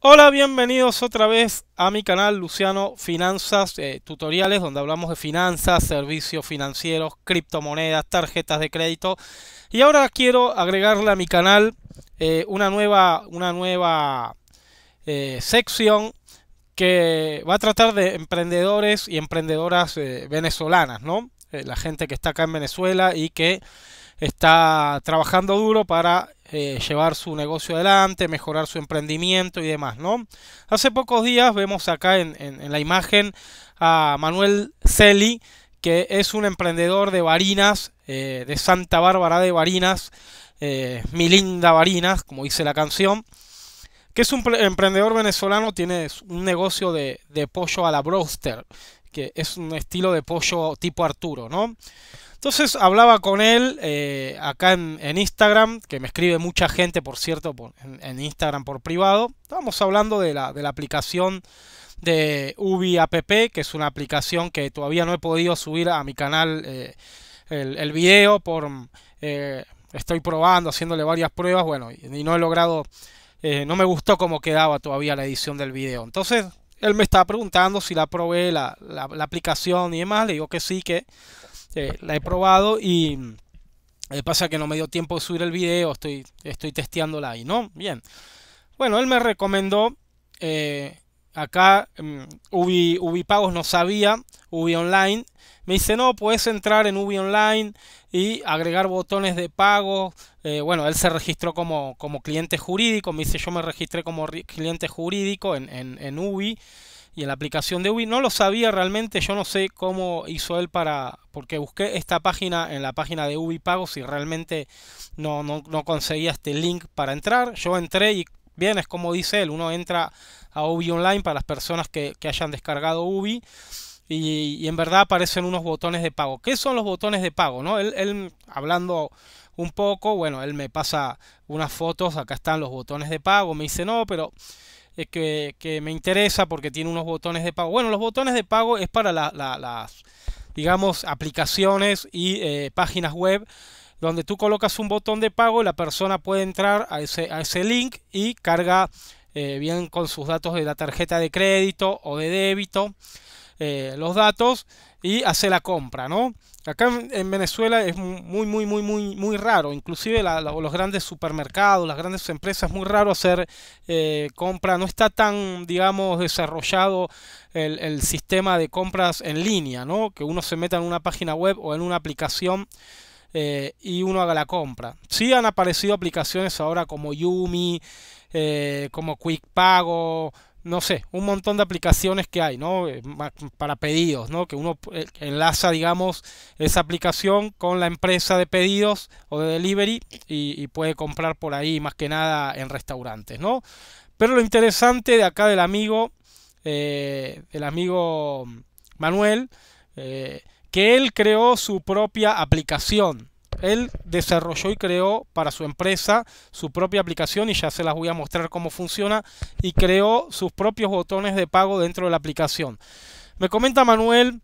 Hola, bienvenidos otra vez a mi canal Luciano Finanzas eh, Tutoriales, donde hablamos de finanzas, servicios financieros, criptomonedas, tarjetas de crédito. Y ahora quiero agregarle a mi canal eh, una nueva, una nueva eh, sección que va a tratar de emprendedores y emprendedoras venezolanas, ¿no? la gente que está acá en Venezuela y que está trabajando duro para eh, llevar su negocio adelante, mejorar su emprendimiento y demás, ¿no? Hace pocos días vemos acá en, la imagen a Manuel Celi, que es un emprendedor de varinas, eh, de Santa Bárbara de Varinas, eh, mi linda como dice la canción, que es un emprendedor venezolano, tiene un negocio de, pollo a la broster, que es un estilo de pollo tipo Arturo, ¿no? Entonces hablaba con él eh, acá en, Instagram, que me escribe mucha gente, por cierto, en, Instagram por privado. Estábamos hablando de la, aplicación de Ubi App, que es una aplicación que todavía no he podido subir a mi canal eh, el, video por... Eh, estoy probando, haciéndole varias pruebas, bueno, y, no he logrado... no me gustó cómo quedaba todavía la edición del video. Entonces, él me estaba preguntando si la probé, la aplicación y demás. Le digo que sí, que este, la he probado y eh, pasa que no me dio tiempo de subir el video, estoy, estoy testeándola ahí, ¿no? Bien. Bueno, él me recomendó, eh, acá mm, Ubi, Ubi, Pagos no sabía, Ubi Online, me dice, no, puedes entrar en Ubi Online y agregar botones de pago. Eh, bueno, él se registró como, como cliente jurídico, me dice, yo me registré como cliente jurídico en, en, en Ubi y en la aplicación de Ubi, No lo sabía realmente, yo no sé cómo hizo él para... Porque busqué esta página en la página de Ubi Pago, si realmente no, no, no conseguía este link para entrar. Yo entré y bien, es como dice él, uno entra a Ubi Online para las personas que, que hayan descargado Ubi. Y, en verdad aparecen unos botones de pago. ¿Qué son los botones de pago? No? Él, él, hablando un poco, bueno, él me pasa unas fotos, acá están los botones de pago, me dice, no, pero eh, que, me interesa porque tiene unos botones de pago. Bueno, los botones de pago es para las, digamos, aplicaciones y eh, páginas web donde tú colocas un botón de pago y la persona puede entrar a ese, a ese link y carga eh, bien con sus datos de la tarjeta de crédito o de débito. Eh, los datos y hace la compra, ¿no? Acá en Venezuela es muy, muy, muy, muy, muy raro. Inclusive los grandes supermercados, las grandes empresas, muy raro hacer eh, compra. No está tan, digamos, desarrollado el, sistema de compras en línea, ¿no? Que uno se meta en una página web o en una aplicación eh, y uno haga la compra. Sí han aparecido aplicaciones ahora como Yumi, como Quick Pago, no sé, un montón de aplicaciones que hay, ¿no? Eh, para pedidos, ¿no? Que uno eh, enlaza, digamos, esa aplicación con la empresa de pedidos o de delivery y, puede comprar por ahí, más que nada en restaurantes, ¿no? Pero lo interesante de acá del amigo, eh, del amigo Manuel, que él creó su propia aplicación, él desarrolló y creó para su empresa su propia aplicación y ya se las voy a mostrar cómo funciona y creó sus propios botones de pago dentro de la aplicación. Me comenta Manuel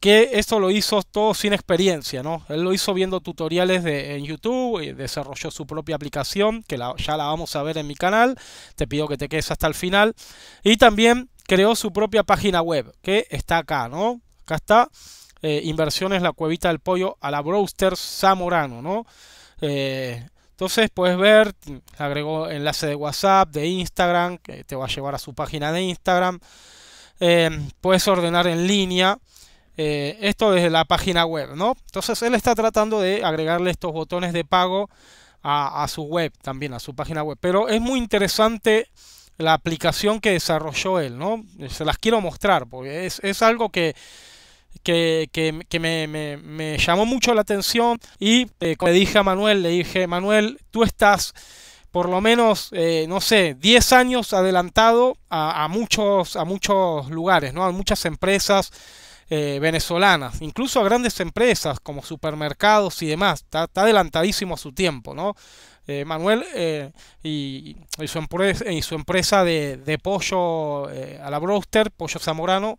que esto lo hizo todo sin experiencia, ¿no? Él lo hizo viendo tutoriales de, en YouTube, y desarrolló su propia aplicación, que ya la vamos a ver en mi canal, te pido que te quedes hasta el final, y también creó su propia página web, que está acá, ¿no? Acá está eh, inversiones La Cuevita del Pollo a la Broster Zamorano, ¿no? Eh, entonces puedes ver, agregó enlace de WhatsApp, de Instagram, que te va a llevar a su página de Instagram. Eh, puedes ordenar en línea. esto desde la página web, ¿no? Entonces él está tratando de agregarle estos botones de pago a, su web también, a su página web. Pero es muy interesante la aplicación que desarrolló él, ¿no? Se las quiero mostrar porque es algo que que, que, me, llamó mucho la atención y eh, le dije a Manuel, le dije, Manuel, tú estás por lo menos, eh, no sé, 10 años adelantado a, muchos, a muchos lugares, ¿no? a muchas empresas eh, venezolanas, incluso a grandes empresas como supermercados y demás, está, adelantadísimo a su tiempo, ¿no? Manuel y, su empresa, de, pollo a la broster, pollo zamorano,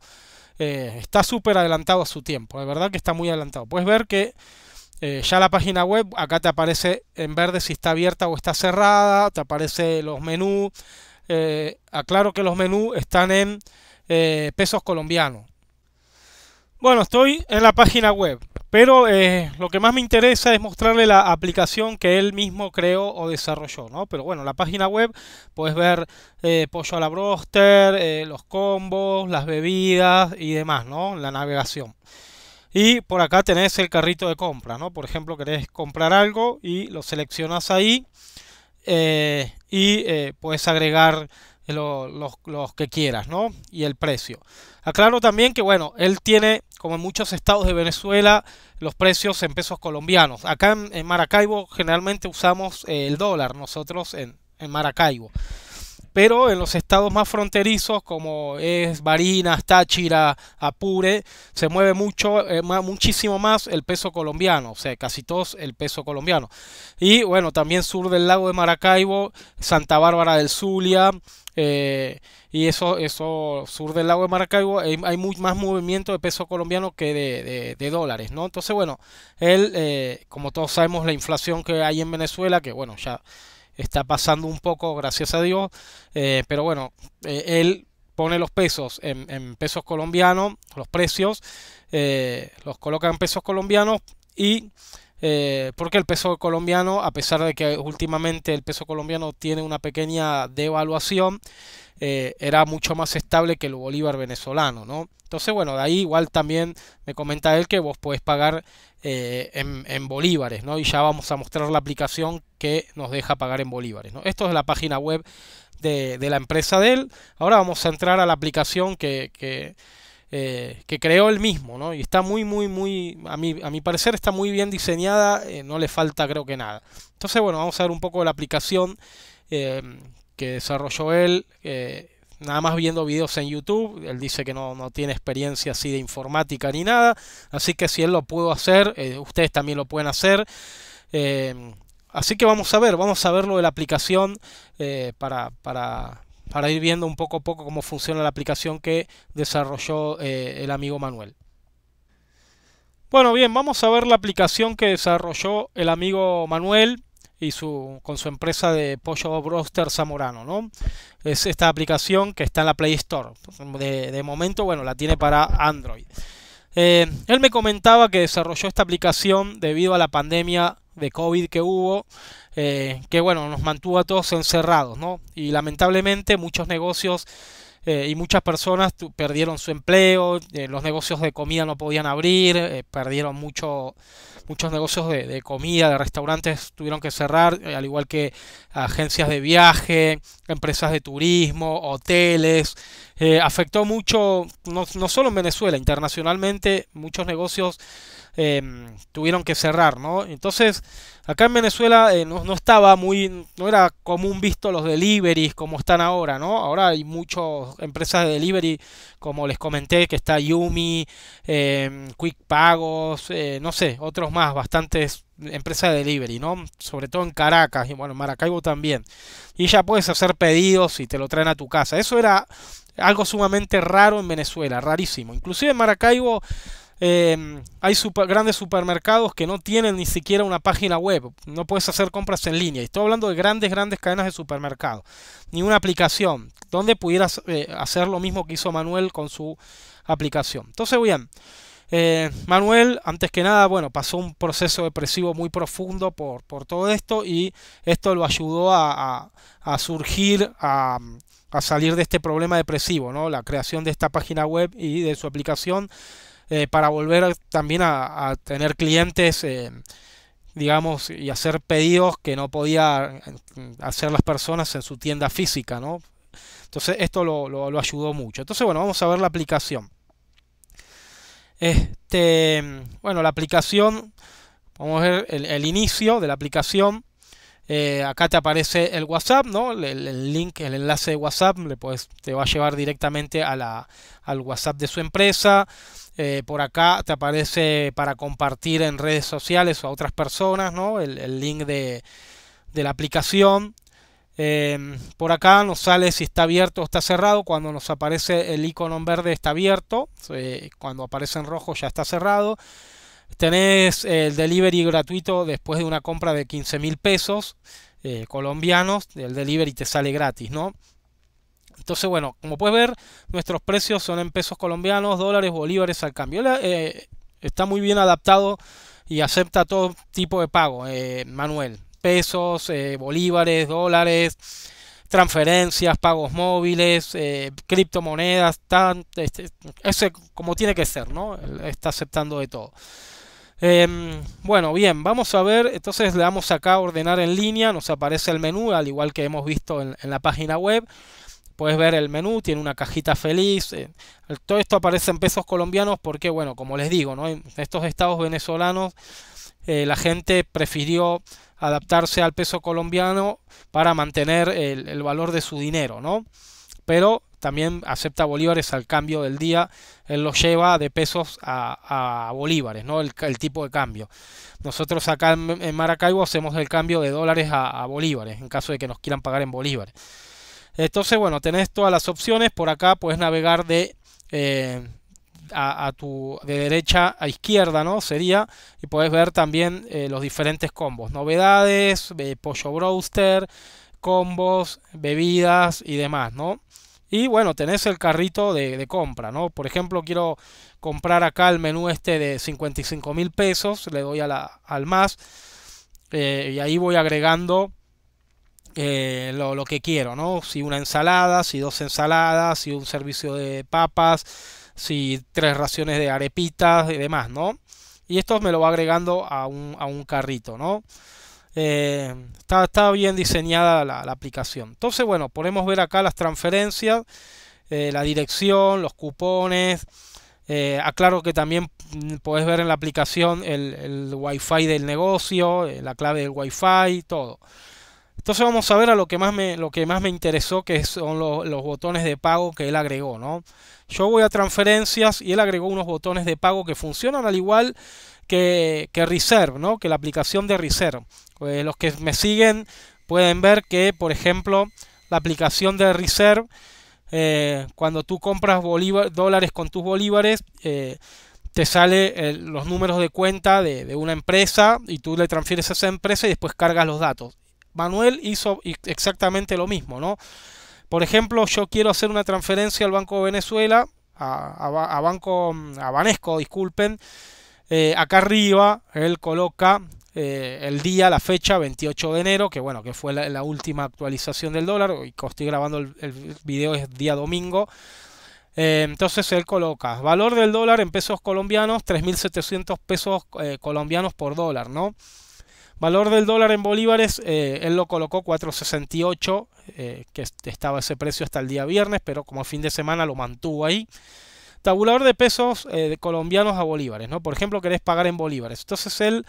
eh, está súper adelantado a su tiempo, de verdad que está muy adelantado. Puedes ver que eh, ya la página web, acá te aparece en verde si está abierta o está cerrada, te aparece los menús. Eh, aclaro que los menús están en pesos colombianos. Bueno, estoy en la página web. Pero eh, lo que más me interesa es mostrarle la aplicación que él mismo creó o desarrolló, ¿no? Pero bueno, la página web puedes ver eh, pollo a la broster, eh, los combos, las bebidas y demás, ¿no? La navegación. Y por acá tenés el carrito de compra, ¿no? Por ejemplo, querés comprar algo y lo seleccionas ahí y puedes agregar eh, los, que quieras, ¿no? Y el precio. Aclaro también que, bueno, él tiene, como en muchos estados de Venezuela, los precios en pesos colombianos. Acá en, Maracaibo generalmente usamos eh, el dólar, nosotros en Maracaibo pero en los estados más fronterizos como es Barinas, Táchira, Apure, se mueve mucho, eh, muchísimo más el peso colombiano, o sea, casi todos el peso colombiano. Y bueno, también sur del lago de Maracaibo, Santa Bárbara del Zulia, eh, y eso, eso, sur del lago de Maracaibo, hay mucho más movimiento de peso colombiano que de, dólares, ¿no? Entonces, bueno, él, eh, como todos sabemos, la inflación que hay en Venezuela, que bueno, ya está pasando un poco, gracias a Dios, eh, pero bueno, eh, él pone los pesos en, pesos colombianos, los precios, eh, los coloca en pesos colombianos y... porque el peso colombiano, a pesar de que últimamente el peso colombiano tiene una pequeña devaluación, eh, era mucho más estable que el bolívar venezolano, Entonces, bueno, de ahí igual también me comenta él que vos podés pagar eh, en, bolívares, ¿no? Y ya vamos a mostrar la aplicación que nos deja pagar en bolívares, Esto es la página web de, la empresa de él. Ahora vamos a entrar a la aplicación que, que eh, creó él mismo, Y está muy, muy, muy, a mi, a mi parecer está muy bien diseñada, no le falta creo que nada. Entonces, bueno, vamos a ver un poco la aplicación que desarrolló él, eh, nada más viendo vídeos en YouTube, él dice que no, tiene experiencia así de informática ni nada, así que si él lo pudo hacer, eh, ustedes también lo pueden hacer. Eh, así que vamos a ver, vamos a ver lo de la aplicación para, para, para, ir viendo un poco a poco cómo funciona la aplicación que desarrolló el amigo Manuel. Bueno, bien, vamos a ver la aplicación que desarrolló el amigo Manuel y su, con su empresa de pollo broster zamorano, ¿no? Es esta aplicación que está en la Play Store. De, momento, bueno, la tiene para Android. Eh, él me comentaba que desarrolló esta aplicación debido a la pandemia de COVID que hubo, eh, que bueno, nos mantuvo a todos encerrados, ¿no? Y lamentablemente muchos negocios eh, y muchas personas perdieron su empleo, los negocios de comida no podían abrir, perdieron mucho muchos negocios de, de comida, de restaurantes tuvieron que cerrar, eh, al igual que agencias de viaje, empresas de turismo, hoteles, eh, afectó mucho, no, no, solo en Venezuela, internacionalmente muchos negocios eh, tuvieron que cerrar, ¿no? Entonces, acá en Venezuela eh, no, estaba muy, no era común visto los deliveries como están ahora, ¿no? Ahora hay muchas empresas de delivery, como les comenté, que está Yumi, Quick Pagos, no sé, otros más, bastantes empresas de delivery, ¿no? Sobre todo en Caracas y bueno, en Maracaibo también. Y ya puedes hacer pedidos y te lo traen a tu casa. Eso era algo sumamente raro en Venezuela, rarísimo. Inclusive en Maracaibo em, hay grandes supermercados que no tienen ni siquiera una página web, no puedes hacer compras en línea. Y estoy hablando de grandes, grandes cadenas de supermercados, ni una aplicación, donde pudieras eh, hacer lo mismo que hizo Manuel con su aplicación. Entonces, bien. Eh, Manuel, antes que nada, bueno, pasó un proceso depresivo muy profundo por, todo esto y esto lo ayudó a, a surgir, a, a salir de este problema depresivo, ¿no? La creación de esta página web y de su aplicación eh, para volver también a, tener clientes, eh, digamos, y hacer pedidos que no podía eh, hacer las personas en su tienda física, Entonces esto lo, ayudó mucho. Entonces, bueno, vamos a ver la aplicación. Este, bueno, la aplicación, vamos a ver el inicio de la aplicación. Eh, acá te aparece el WhatsApp, El, link, el enlace de WhatsApp, le puedes, te va a llevar directamente al WhatsApp de su empresa. Eh, por acá te aparece para compartir en redes sociales o a otras personas, El, link de, la aplicación. Em, por acá nos sale si está abierto o está cerrado. Cuando nos aparece el icono en verde está abierto. cuando aparece en rojo ya está cerrado. Tenés el delivery gratuito después de una compra de 15 mil pesos eh, colombianos. El delivery te sale gratis, ¿no? Entonces, bueno, como puedes ver, nuestros precios son en pesos colombianos, dólares, bolívares al cambio. Eh, está muy bien adaptado y acepta todo tipo de pago, eh, Manuel. Pesos, bolívares, dólares, transferencias, pagos móviles, criptomonedas, este, como tiene que ser, ¿no? Está aceptando de todo. Em, bueno, bien, vamos a ver, entonces le damos acá a ordenar en línea, nos aparece el menú, al igual que hemos visto en, la página web. Puedes ver el menú, tiene una cajita feliz. Eh, todo esto aparece en pesos colombianos porque, bueno, como les digo, ¿no? en estos estados venezolanos eh, la gente prefirió adaptarse al peso colombiano para mantener el, el valor de su dinero, ¿no? Pero también acepta bolívares al cambio del día, él los lleva de pesos a, bolívares, ¿no? El, tipo de cambio. Nosotros acá en, Maracaibo hacemos el cambio de dólares a, bolívares, en caso de que nos quieran pagar en bolívares. Entonces, bueno, tenés todas las opciones, por acá puedes navegar de... Eh, a, tu derecha a izquierda, ¿no? Sería. Y puedes ver también eh, los diferentes combos. Novedades, eh, pollo broster, combos, bebidas y demás, ¿no? Y bueno, tenés el carrito de, compra, ¿no? Por ejemplo, quiero comprar acá el menú este de 55 mil pesos, le doy a al más eh, y ahí voy agregando eh, lo, lo, que quiero, ¿no? Si una ensalada, si dos ensaladas, si un servicio de papas, si tres raciones de arepitas y demás, ¿no? Y esto me lo va agregando a un, a un carrito, ¿no? Eh, está, bien diseñada la, aplicación. Entonces, bueno, podemos ver acá las transferencias, eh, la dirección, los cupones. Eh, aclaro que también puedes ver en la aplicación el, wifi del negocio, la clave del wifi, todo. Entonces vamos a ver a lo que más me, lo que más me interesó, que son los botones de pago que él agregó. ¿no? Yo voy a transferencias y él agregó unos botones de pago que funcionan al igual que, Reserve, ¿no? que la aplicación de Reserve. Eh, los que me siguen pueden ver que, por ejemplo, la aplicación de Reserve, eh, cuando tú compras dólares con tus bolívares, eh, te sale los números de cuenta de, una empresa y tú le transfieres a esa empresa y después cargas los datos. Manuel hizo exactamente lo mismo, ¿no? Por ejemplo, yo quiero hacer una transferencia al Banco de Venezuela, a, Banco, a Banesco, disculpen, eh, acá arriba él coloca eh, el día, la fecha, 28 de enero, que bueno, que fue la, última actualización del dólar, Hoy estoy grabando el, video es día domingo. Eh, entonces él coloca, valor del dólar en pesos colombianos, 3.700 pesos colombianos por dólar, ¿no? Valor del dólar en bolívares, él lo colocó 468, que estaba ese precio hasta el día viernes, pero como fin de semana lo mantuvo ahí. Tabulador de pesos eh, colombianos a bolívares, ¿no? Por ejemplo, querés pagar en bolívares. Entonces él,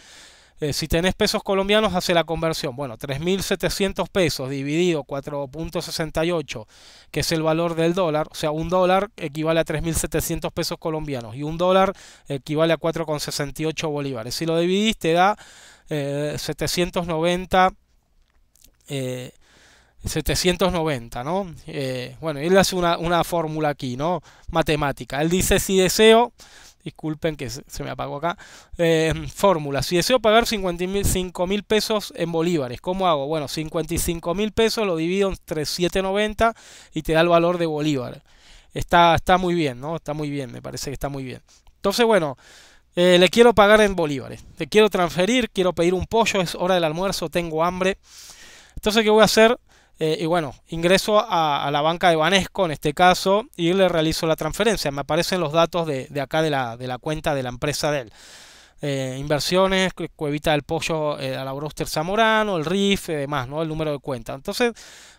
eh, si tenés pesos colombianos, hace la conversión. Bueno, 3.700 pesos dividido 4.68, que es el valor del dólar. O sea, un dólar equivale a 3.700 pesos colombianos y un dólar equivale a 4,68 bolívares. Si lo dividís te da 790... Eh, 790, ¿no? Eh, bueno, él hace una, fórmula aquí, ¿no? Matemática. Él dice, si deseo, disculpen que se me apagó acá, eh, fórmula, si deseo pagar 55 mil pesos en bolívares, ¿cómo hago? Bueno, 55 mil pesos lo divido entre 790 y te da el valor de bolívares. Está, está muy bien, ¿no? Está muy bien, me parece que está muy bien. Entonces, bueno, eh, le quiero pagar en bolívares, te quiero transferir, quiero pedir un pollo, es hora del almuerzo, tengo hambre. Entonces, ¿qué voy a hacer? Eh, y bueno, ingreso a, la banca de Banesco en este caso y le realizo la transferencia. Me aparecen los datos de, acá de la, de la, cuenta de la empresa de él. Eh, inversiones, cuevita del pollo eh, a la Broster Zamorano, el RIF y demás, ¿no? El número de cuenta. Entonces,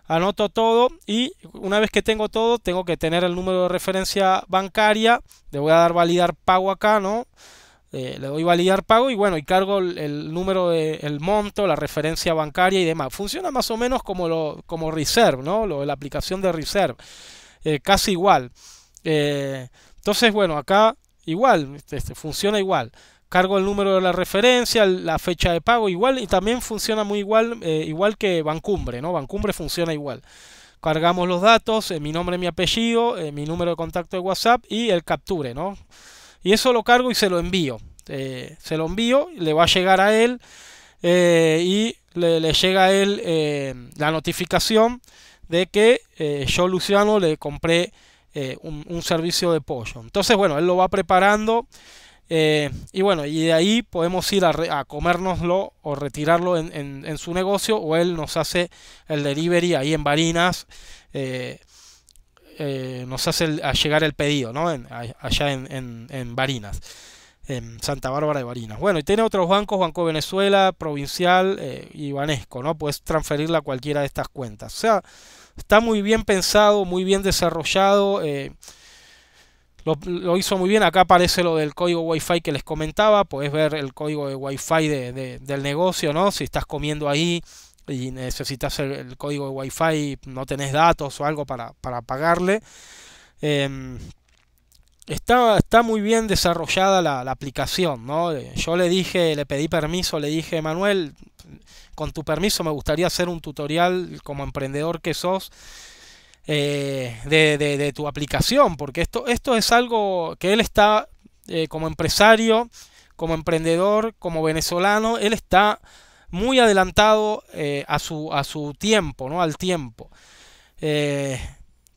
anoto todo y una vez que tengo todo, tengo que tener el número de referencia bancaria. Le voy a dar validar pago acá, ¿no? Eh, le doy validar pago y bueno, y cargo el, número, de, el monto, la referencia bancaria y demás. Funciona más o menos como, lo, como Reserve, ¿no? Lo, la aplicación de Reserve. Eh, casi igual. Eh, entonces, bueno, acá igual, este, este, funciona igual. Cargo el número de la referencia, la fecha de pago igual y también funciona muy igual, igual que Bancumbre, ¿no? Bancumbre funciona igual cargamos los datos, mi nombre, mi apellido, mi número de contacto de WhatsApp y el capture, ¿no? Y eso lo cargo y se lo envío. Eh, se lo envío, le va a llegar a él eh, y le, llega a él eh, la notificación de que yo, Luciano, le compré un, servicio de pollo. Entonces, bueno, él lo va preparando y bueno, y de ahí podemos ir a, comérnoslo o retirarlo en, en, en, su negocio o él nos hace el delivery ahí en Barinas eh, nos hace a llegar el pedido, ¿no? allá en, en, en, Barinas, en Santa Bárbara de Barinas. Bueno, y tiene otros bancos, Banco Venezuela, Provincial y eh, Banesco, ¿no? Puedes transferirla a cualquiera de estas cuentas. O sea, está muy bien pensado, muy bien desarrollado. Eh, lo, hizo muy bien. Acá aparece lo del código Wi-Fi que les comentaba. puedes ver el código de Wi-Fi de, del negocio, ¿no? Si estás comiendo ahí, y necesitas el, código de Wi-Fi, no tenés datos o algo para, pagarle. Em, está, muy bien desarrollada la, aplicación, eh, Yo le dije, le pedí permiso, le dije, Manuel, con tu permiso me gustaría hacer un tutorial como emprendedor que sos. Eh, de, tu aplicación, porque esto, esto es algo que él está eh, como empresario, como emprendedor, como venezolano, él está muy adelantado eh, a, su, a su tiempo, ¿no? Al tiempo. Eh,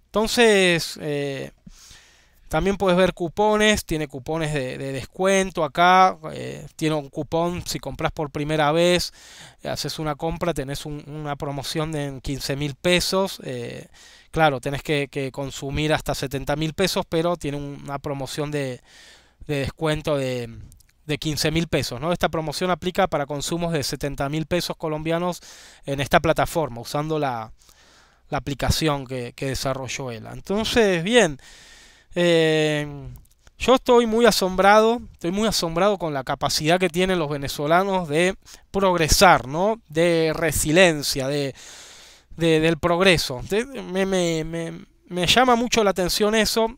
entonces, eh, también puedes ver cupones, tiene cupones de, descuento acá, tiene un cupón si compras por primera vez, haces una compra, tenés una promoción de 15 mil pesos. claro, tenés que, consumir hasta 70 mil pesos, pero tiene una promoción de descuento de de 15 mil pesos. ¿no? Esta promoción aplica para consumos de 70 mil pesos colombianos en esta plataforma, usando la, aplicación que, desarrolló él. Entonces, bien, eh, yo estoy muy asombrado, estoy muy asombrado con la capacidad que tienen los venezolanos de progresar, ¿no? de resiliencia, de, del progreso. me, me, me llama mucho la atención eso,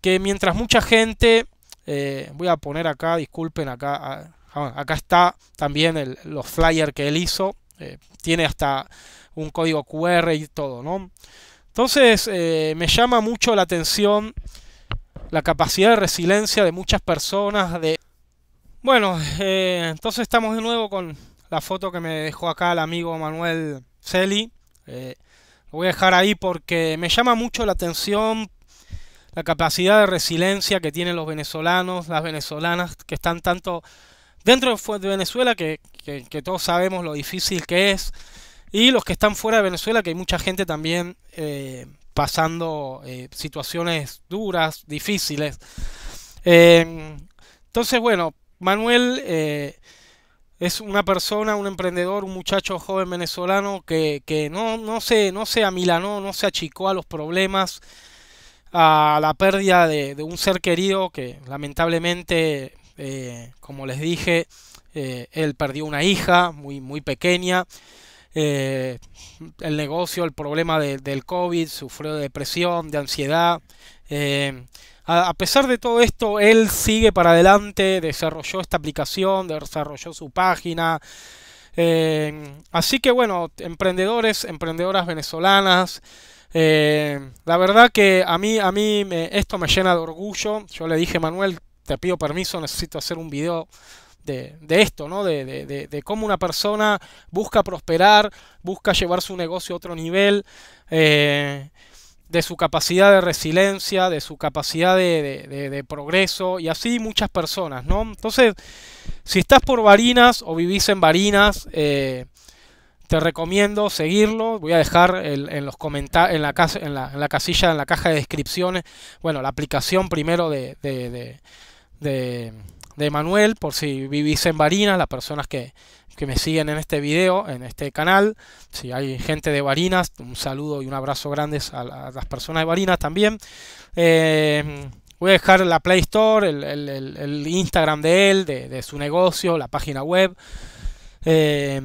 que mientras mucha gente eh, voy a poner acá, disculpen, acá, ah, ah, acá está también el, los flyers que él hizo. Eh, tiene hasta un código QR y todo, ¿no? Entonces eh, me llama mucho la atención la capacidad de resiliencia de muchas personas. De... Bueno, entonces estamos de nuevo con la foto que me dejó acá el amigo Manuel Celi. voy a dejar ahí porque me llama mucho la atención la capacidad de resiliencia que tienen los venezolanos, las venezolanas que están tanto dentro de Venezuela, que, todos sabemos lo difícil que es, y los que están fuera de Venezuela, que hay mucha gente también eh, pasando eh, situaciones duras, difíciles. Em, entonces, bueno, Manuel eh, es una persona, un emprendedor, un muchacho joven venezolano que, no, no, se, no se amilanó, no se achicó a los problemas a la pérdida de, un ser querido que lamentablemente, eh, como les dije, eh, él perdió una hija muy, muy pequeña. Eh, el negocio, el problema del COVID, sufrió de depresión, de ansiedad. a, pesar de todo esto, él sigue para adelante, desarrolló esta aplicación, desarrolló su página. así que bueno, emprendedores, emprendedoras venezolanas, eh, la verdad que a mí, a mí esto me llena de orgullo. Yo le dije, Manuel, te pido permiso, necesito hacer un video de, esto, ¿no? De, cómo una persona busca prosperar, busca llevar su negocio a otro nivel, eh, de su capacidad de resiliencia, de su capacidad de, progreso y así muchas personas, ¿no? Entonces, si estás por varinas o vivís en varinas eh, te recomiendo seguirlo. Voy a dejar en los comentarios, en la, en, la, casilla, en la caja de descripciones, bueno, la aplicación primero de, de, Manuel, por si vivís en Barinas, las personas que, me siguen en este video, en este canal. Si hay gente de Barinas, un saludo y un abrazo grandes a, las personas de Barinas también. Eh, voy a dejar la Play Store, el, Instagram de él, de, su negocio, la página web. Eh,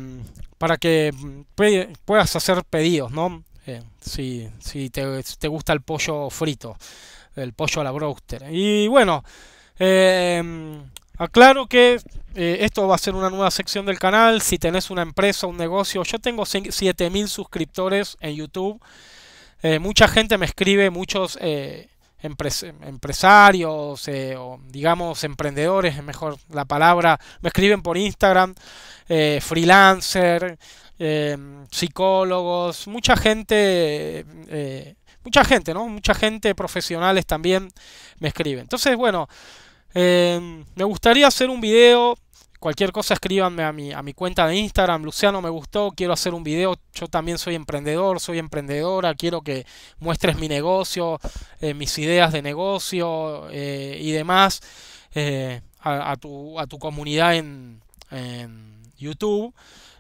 para que puedas hacer pedidos, ¿no? Eh, si, te, gusta el pollo frito, el pollo a la broster. Y bueno, em, aclaro que eh, esto va a ser una nueva sección del canal. Si tenés una empresa, un negocio, yo tengo 7000 suscriptores en YouTube. Eh, mucha gente me escribe, muchos empresarios eh, digamos emprendedores, es mejor la palabra, me escriben por Instagram, eh, freelancer, eh, psicólogos, mucha gente, mucha gente, ¿no? Mucha gente, profesionales también me escriben. Entonces, bueno, me gustaría hacer un video Cualquier cosa escríbanme a mi, a mi cuenta de Instagram, Luciano me gustó, quiero hacer un video, yo también soy emprendedor, soy emprendedora, quiero que muestres mi negocio, eh, mis ideas de negocio eh, y demás eh, a, tu, a, tu, comunidad en, YouTube,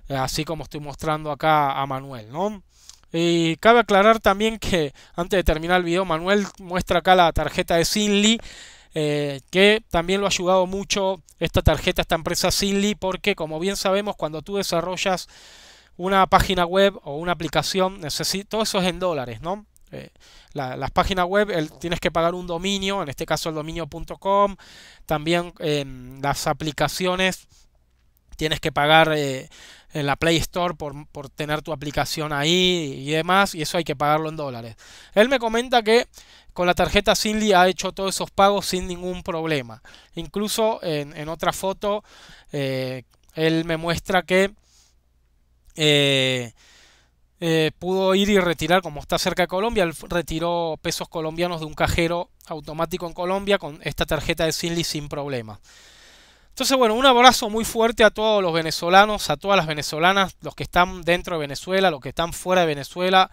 así como estoy mostrando acá a Manuel, ¿no? Y cabe aclarar también que antes de terminar el video, Manuel muestra acá la tarjeta de Sinly. Eh, que también lo ha ayudado mucho esta tarjeta, esta empresa Silly. porque como bien sabemos, cuando tú desarrollas una página web o una aplicación, todo eso es en dólares, ¿no? Eh, las páginas web tienes que pagar un dominio, en este caso el dominio.com, también em, las aplicaciones tienes que pagar eh, en la Play Store por, tener tu aplicación ahí y demás, y eso hay que pagarlo en dólares. Él me comenta que con la tarjeta Sinly ha hecho todos esos pagos sin ningún problema. Incluso en, otra foto, eh, él me muestra que eh, eh, pudo ir y retirar, como está cerca de Colombia, retiró pesos colombianos de un cajero automático en Colombia con esta tarjeta de Sinly sin problema. Entonces, bueno, un abrazo muy fuerte a todos los venezolanos, a todas las venezolanas, los que están dentro de Venezuela, los que están fuera de Venezuela,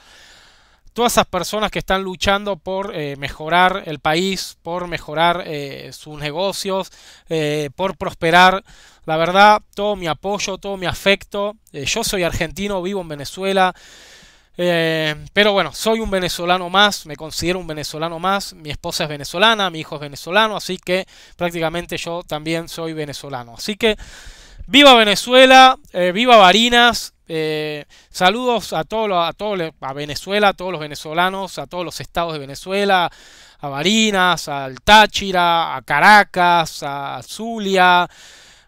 todas esas personas que están luchando por eh, mejorar el país, por mejorar eh, sus negocios, eh, por prosperar. La verdad, todo mi apoyo, todo mi afecto. yo soy argentino, vivo en Venezuela. Eh, pero bueno, soy un venezolano más, me considero un venezolano más, mi esposa es venezolana, mi hijo es venezolano, así que prácticamente yo también soy venezolano. Así que viva Venezuela, eh, viva Barinas, eh, saludos a todos a a Venezuela, a todos los venezolanos, a todos los estados de Venezuela, a Barinas, al Táchira, a Caracas, a Zulia,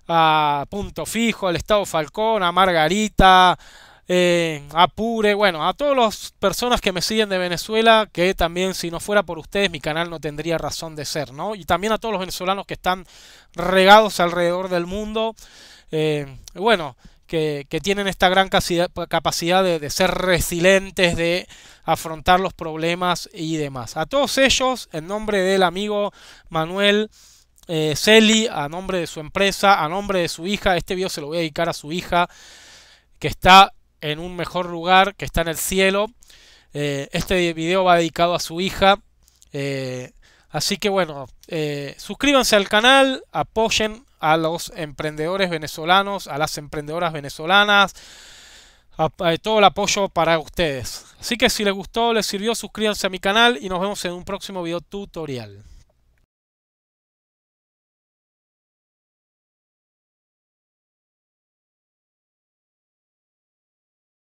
a Punto Fijo, al estado Falcón, a Margarita, eh, apure, bueno, a todas las personas que me siguen de Venezuela, que también si no fuera por ustedes mi canal no tendría razón de ser, ¿no? Y también a todos los venezolanos que están regados alrededor del mundo, eh, bueno, que, tienen esta gran capacidad de, ser resilientes, de afrontar los problemas y demás. A todos ellos, en nombre del amigo Manuel... Eh, Celi, a nombre de su empresa, a nombre de su hija. Este video se lo voy a dedicar a su hija, que está en un mejor lugar que está en el cielo. Eh, este video va dedicado a su hija. Eh, así que bueno, eh, suscríbanse al canal, apoyen a los emprendedores venezolanos, a las emprendedoras venezolanas. todo el apoyo para ustedes. Así que si les gustó, les sirvió, suscríbanse a mi canal y nos vemos en un próximo video tutorial.